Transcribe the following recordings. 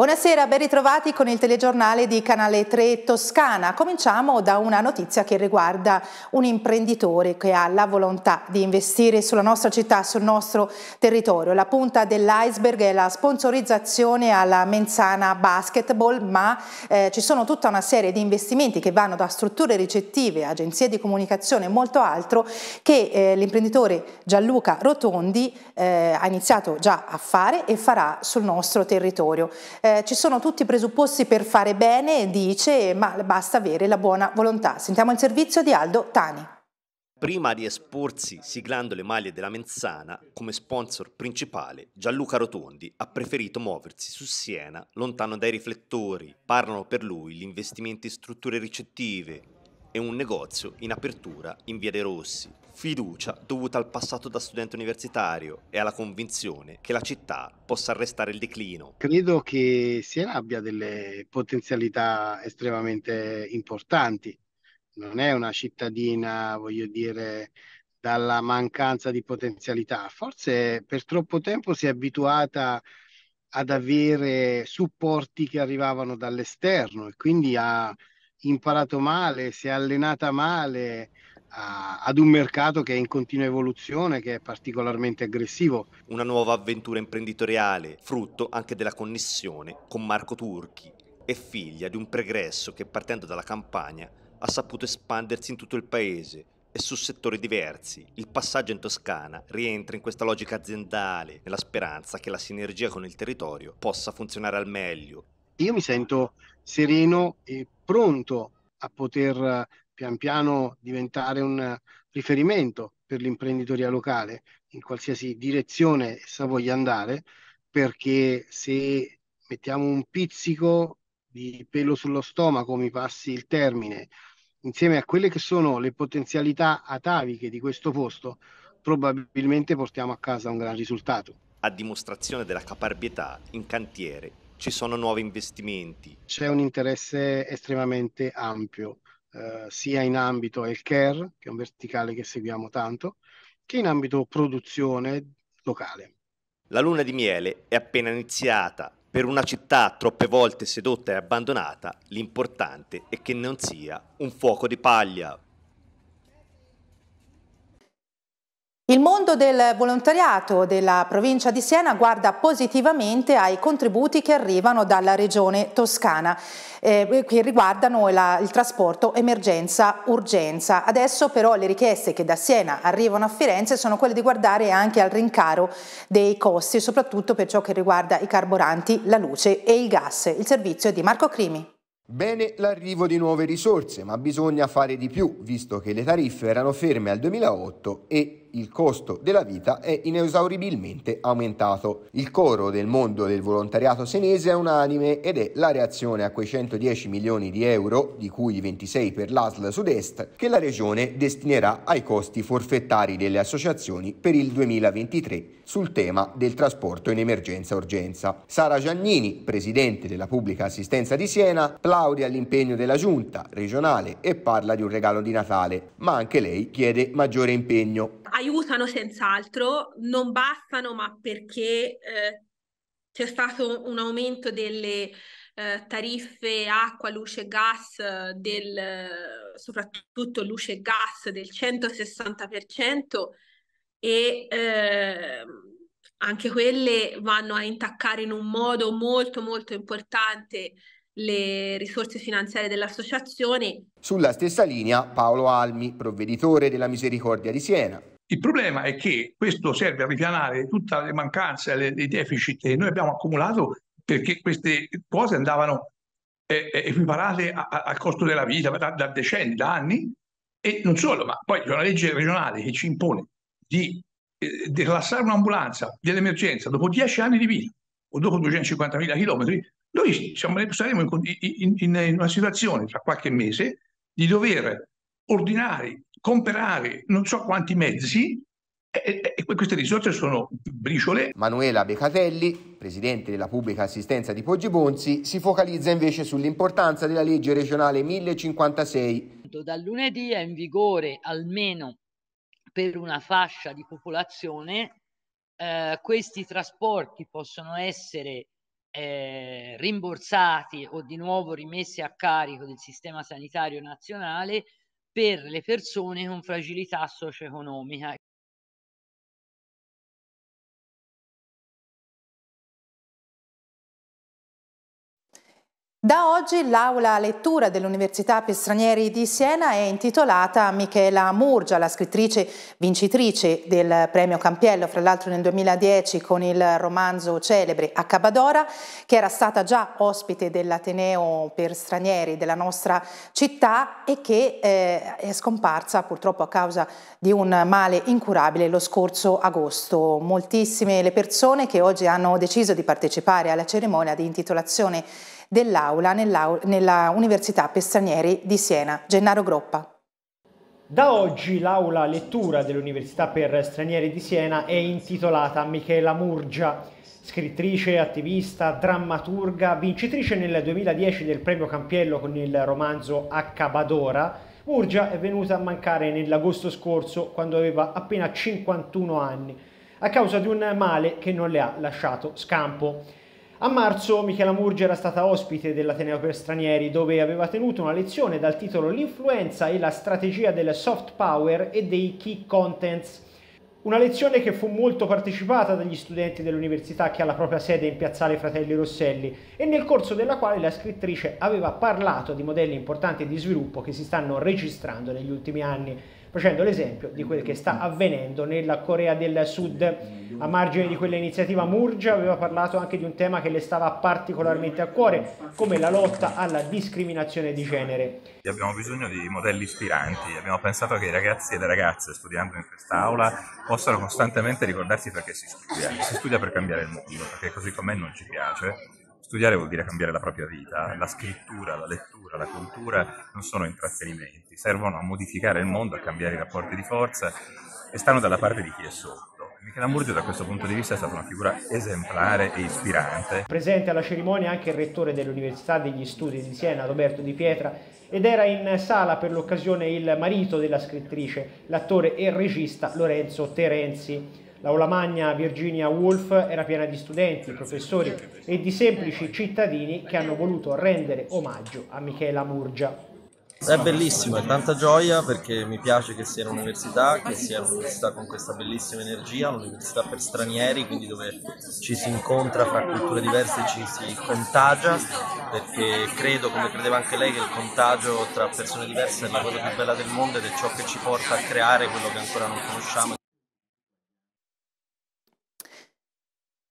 Buonasera, ben ritrovati con il telegiornale di Canale 3 Toscana. Cominciamo da una notizia che riguarda un imprenditore che ha la volontà di investire sulla nostra città, sul nostro territorio. La punta dell'iceberg è la sponsorizzazione alla Menzana Basketball, ma eh, ci sono tutta una serie di investimenti che vanno da strutture ricettive, agenzie di comunicazione e molto altro che eh, l'imprenditore Gianluca Rotondi eh, ha iniziato già a fare e farà sul nostro territorio. Eh, eh, ci sono tutti i presupposti per fare bene, dice, ma basta avere la buona volontà. Sentiamo il servizio di Aldo Tani. Prima di esporsi siglando le maglie della Menzana come sponsor principale, Gianluca Rotondi ha preferito muoversi su Siena, lontano dai riflettori. Parlano per lui gli investimenti in strutture ricettive e un negozio in apertura in Via dei Rossi fiducia dovuta al passato da studente universitario e alla convinzione che la città possa arrestare il declino. Credo che Siena abbia delle potenzialità estremamente importanti. Non è una cittadina, voglio dire, dalla mancanza di potenzialità. Forse per troppo tempo si è abituata ad avere supporti che arrivavano dall'esterno e quindi ha imparato male, si è allenata male a, ad un mercato che è in continua evoluzione, che è particolarmente aggressivo. Una nuova avventura imprenditoriale, frutto anche della connessione con Marco Turchi e figlia di un pregresso che partendo dalla campagna ha saputo espandersi in tutto il paese e su settori diversi. Il passaggio in Toscana rientra in questa logica aziendale, nella speranza che la sinergia con il territorio possa funzionare al meglio. Io mi sento sereno e pronto a poter pian piano diventare un riferimento per l'imprenditoria locale in qualsiasi direzione essa voglia andare, perché se mettiamo un pizzico di pelo sullo stomaco, mi passi il termine, insieme a quelle che sono le potenzialità ataviche di questo posto, probabilmente portiamo a casa un gran risultato. A dimostrazione della caparbietà, in cantiere ci sono nuovi investimenti. C'è un interesse estremamente ampio eh, sia in ambito healthcare, che è un verticale che seguiamo tanto, che in ambito produzione locale. La luna di miele è appena iniziata. Per una città troppe volte sedotta e abbandonata, l'importante è che non sia un fuoco di paglia. Il mondo del volontariato della provincia di Siena guarda positivamente ai contributi che arrivano dalla regione toscana eh, che riguardano la, il trasporto emergenza-urgenza. Adesso però le richieste che da Siena arrivano a Firenze sono quelle di guardare anche al rincaro dei costi, soprattutto per ciò che riguarda i carburanti, la luce e il gas. Il servizio è di Marco Crimi. Bene l'arrivo di nuove risorse, ma bisogna fare di più, visto che le tariffe erano ferme al 2008 e il costo della vita è inesauribilmente aumentato. Il coro del mondo del volontariato senese è unanime ed è la reazione a quei 110 milioni di euro, di cui 26 per l'ASL sud-est, che la regione destinerà ai costi forfettari delle associazioni per il 2023 sul tema del trasporto in emergenza-urgenza. Sara Giannini, presidente della pubblica assistenza di Siena, plaude all'impegno della giunta regionale e parla di un regalo di Natale, ma anche lei chiede maggiore impegno aiutano senz'altro, non bastano, ma perché eh, c'è stato un aumento delle eh, tariffe acqua, luce e gas, del, soprattutto luce e gas del 160% e eh, anche quelle vanno a intaccare in un modo molto molto importante le risorse finanziarie dell'associazione. Sulla stessa linea Paolo Almi, provveditore della Misericordia di Siena. Il problema è che questo serve a ripianare tutte le mancanze, le, i deficit che noi abbiamo accumulato perché queste cose andavano eh, eh equiparate al costo della vita da, da, decenni, da anni e non solo, ma poi c'è una legge regionale che ci impone di eh, declassare un'ambulanza dell'emergenza dopo 10 anni di vita o dopo 250.000 chilometri. noi siamo, saremo in, in, in una situazione tra qualche mese di dover ordinare comprare non so quanti mezzi e, e queste risorse sono briciole. Manuela Becatelli, presidente della pubblica assistenza di Poggi Bonzi, si focalizza invece sull'importanza della legge regionale 1056. Dal lunedì è in vigore almeno per una fascia di popolazione, eh, questi trasporti possono essere eh, rimborsati o di nuovo rimessi a carico del sistema sanitario nazionale per le persone con fragilità socio-economica. Da oggi l'aula lettura dell'Università per Stranieri di Siena è intitolata a Michela Murgia, la scrittrice vincitrice del premio Campiello, fra l'altro nel 2010 con il romanzo celebre Accabadora, che era stata già ospite dell'Ateneo per Stranieri della nostra città e che eh, è scomparsa purtroppo a causa di un male incurabile lo scorso agosto. Moltissime le persone che oggi hanno deciso di partecipare alla cerimonia di intitolazione dell'aula nell nella Università Pestanieri di Siena. Gennaro Groppa. Da oggi l'aula lettura dell'Università per Stranieri di Siena è intitolata a Michela Murgia, scrittrice, attivista, drammaturga, vincitrice nel 2010 del premio Campiello con il romanzo Accabadora. Murgia è venuta a mancare nell'agosto scorso quando aveva appena 51 anni a causa di un male che non le ha lasciato scampo. A marzo Michela Murgia era stata ospite dell'Ateneo per Stranieri dove aveva tenuto una lezione dal titolo L'influenza e la strategia del soft power e dei key contents. Una lezione che fu molto partecipata dagli studenti dell'università che ha la propria sede in Piazzale Fratelli Rosselli e nel corso della quale la scrittrice aveva parlato di modelli importanti di sviluppo che si stanno registrando negli ultimi anni facendo l'esempio di quel che sta avvenendo nella Corea del Sud. A margine di quell'iniziativa Murgia aveva parlato anche di un tema che le stava particolarmente a cuore, come la lotta alla discriminazione di genere. Abbiamo bisogno di modelli ispiranti, abbiamo pensato che i ragazzi e le ragazze studiando in quest'aula possano costantemente ricordarsi perché si studia. Si studia per cambiare il mondo, perché così com'è non ci piace Studiare vuol dire cambiare la propria vita, la scrittura, la lettura, la cultura non sono intrattenimenti, servono a modificare il mondo, a cambiare i rapporti di forza e stanno dalla parte di chi è sotto. Michelamburgio da questo punto di vista è stata una figura esemplare e ispirante. Presente alla cerimonia anche il rettore dell'Università degli Studi di Siena, Roberto Di Pietra, ed era in sala per l'occasione il marito della scrittrice, l'attore e regista Lorenzo Terenzi. L'aula magna Virginia Woolf era piena di studenti, professori e di semplici cittadini che hanno voluto rendere omaggio a Michela Murgia. È bellissimo, è tanta gioia perché mi piace che sia un'università, che sia un'università con questa bellissima energia, un'università per stranieri, quindi dove ci si incontra fra culture diverse e ci si contagia, perché credo, come credeva anche lei, che il contagio tra persone diverse è la cosa più bella del mondo ed è ciò che ci porta a creare quello che ancora non conosciamo.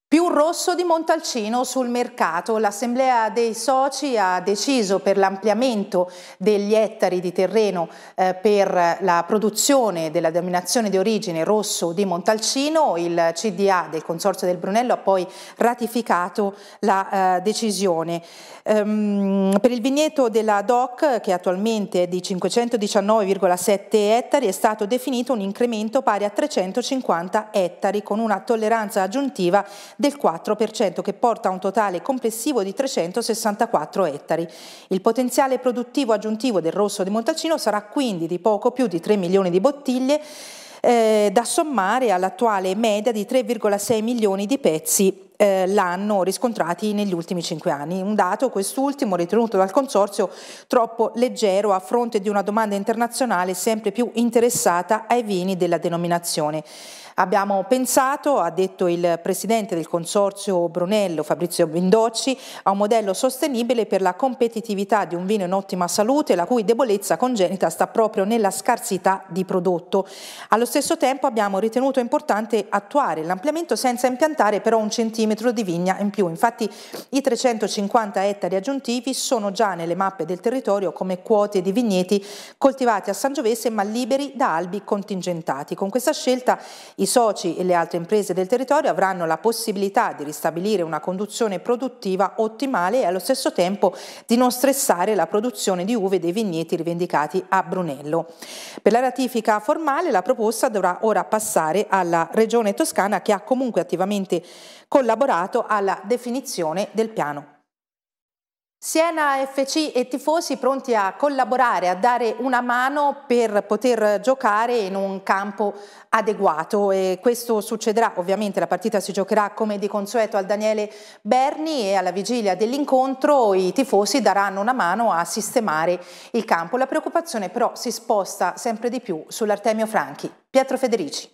Più rosso di Montalcino sul mercato, l'Assemblea dei soci ha deciso per l'ampliamento degli ettari di terreno eh, per la produzione della denominazione di origine rosso di Montalcino, il CDA del Consorzio del Brunello ha poi ratificato la eh, decisione. Ehm, per il vigneto della DOC, che attualmente è di 519,7 ettari, è stato definito un incremento pari a 350 ettari con una tolleranza aggiuntiva del 4% che porta a un totale complessivo di 364 ettari. Il potenziale produttivo aggiuntivo del rosso di Montalcino sarà quindi di poco più di 3 milioni di bottiglie eh, da sommare all'attuale media di 3,6 milioni di pezzi eh, l'anno riscontrati negli ultimi cinque anni. Un dato, quest'ultimo, ritenuto dal Consorzio troppo leggero a fronte di una domanda internazionale sempre più interessata ai vini della denominazione. Abbiamo pensato, ha detto il presidente del consorzio Brunello Fabrizio Bindocci, a un modello sostenibile per la competitività di un vino in ottima salute, la cui debolezza congenita sta proprio nella scarsità di prodotto. Allo stesso tempo abbiamo ritenuto importante attuare l'ampliamento senza impiantare però un centimetro cm di vigna in più. Infatti i 350 ettari aggiuntivi sono già nelle mappe del territorio come quote di vigneti coltivati a Sangiovese ma liberi da albi contingentati. Con questa scelta i soci e le altre imprese del territorio avranno la possibilità di ristabilire una conduzione produttiva ottimale e allo stesso tempo di non stressare la produzione di uve dei vigneti rivendicati a Brunello. Per la ratifica formale la proposta dovrà ora passare alla Regione Toscana che ha comunque attivamente collaborato collaborato alla definizione del piano. Siena FC e tifosi pronti a collaborare, a dare una mano per poter giocare in un campo adeguato e questo succederà, ovviamente la partita si giocherà come di consueto al Daniele Berni e alla vigilia dell'incontro i tifosi daranno una mano a sistemare il campo. La preoccupazione però si sposta sempre di più sull'Artemio Franchi. Pietro Federici.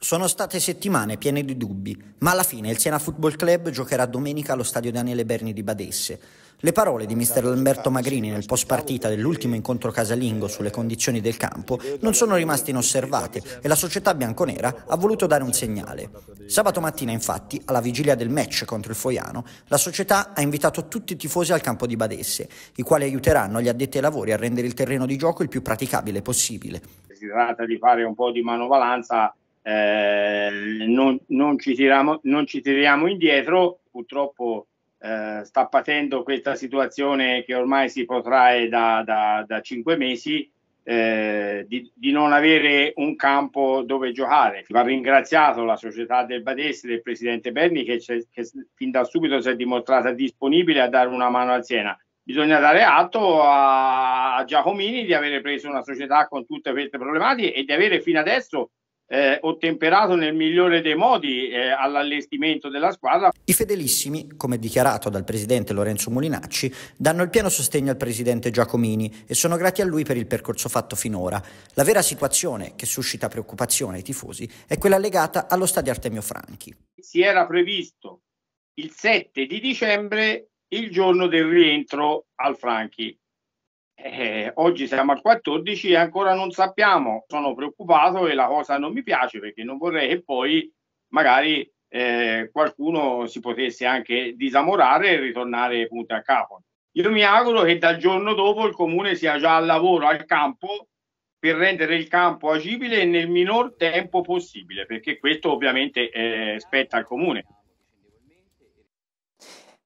Sono state settimane piene di dubbi, ma alla fine il Siena Football Club giocherà domenica allo stadio Daniele Berni di Badesse. Le parole di mister Lamberto Magrini nel post partita dell'ultimo incontro casalingo sulle condizioni del campo non sono rimaste inosservate e la società bianconera ha voluto dare un segnale. Sabato mattina, infatti, alla vigilia del match contro il Foiano, la società ha invitato tutti i tifosi al campo di Badesse, i quali aiuteranno gli addetti ai lavori a rendere il terreno di gioco il più praticabile possibile. Si tratta di fare un po' di manovalanza eh, non, non, ci tiriamo, non, ci tiriamo, indietro, purtroppo eh, sta patendo questa situazione che ormai si protrae da, da, da cinque mesi eh, di, di, non avere un campo dove giocare. Va ringraziato la società del Badesse del presidente Berni che, che fin da subito si è dimostrata disponibile a dare una mano al Siena bisogna dare atto a, Giacomini di avere preso una società con tutte queste problematiche e di avere fino adesso eh, ottemperato nel migliore dei modi eh, all'allestimento della squadra. I fedelissimi, come dichiarato dal presidente Lorenzo Molinacci, danno il pieno sostegno al presidente Giacomini e sono grati a lui per il percorso fatto finora. La vera situazione che suscita preoccupazione ai tifosi è quella legata allo stadio Artemio Franchi. Si era previsto il 7 di dicembre, il giorno del rientro al Franchi. Eh, oggi siamo al 14 e ancora non sappiamo, sono preoccupato e la cosa non mi piace perché non vorrei che poi magari eh, qualcuno si potesse anche disamorare e ritornare punto a capo. Io mi auguro che dal giorno dopo il comune sia già al lavoro, al campo, per rendere il campo agibile nel minor tempo possibile, perché questo ovviamente eh, spetta al comune.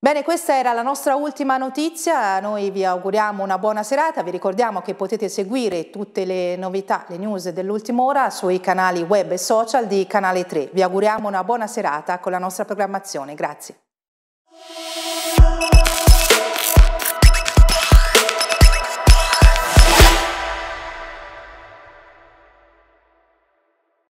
Bene, questa era la nostra ultima notizia, noi vi auguriamo una buona serata, vi ricordiamo che potete seguire tutte le novità, le news dell'ultima ora sui canali web e social di Canale 3. Vi auguriamo una buona serata con la nostra programmazione, grazie.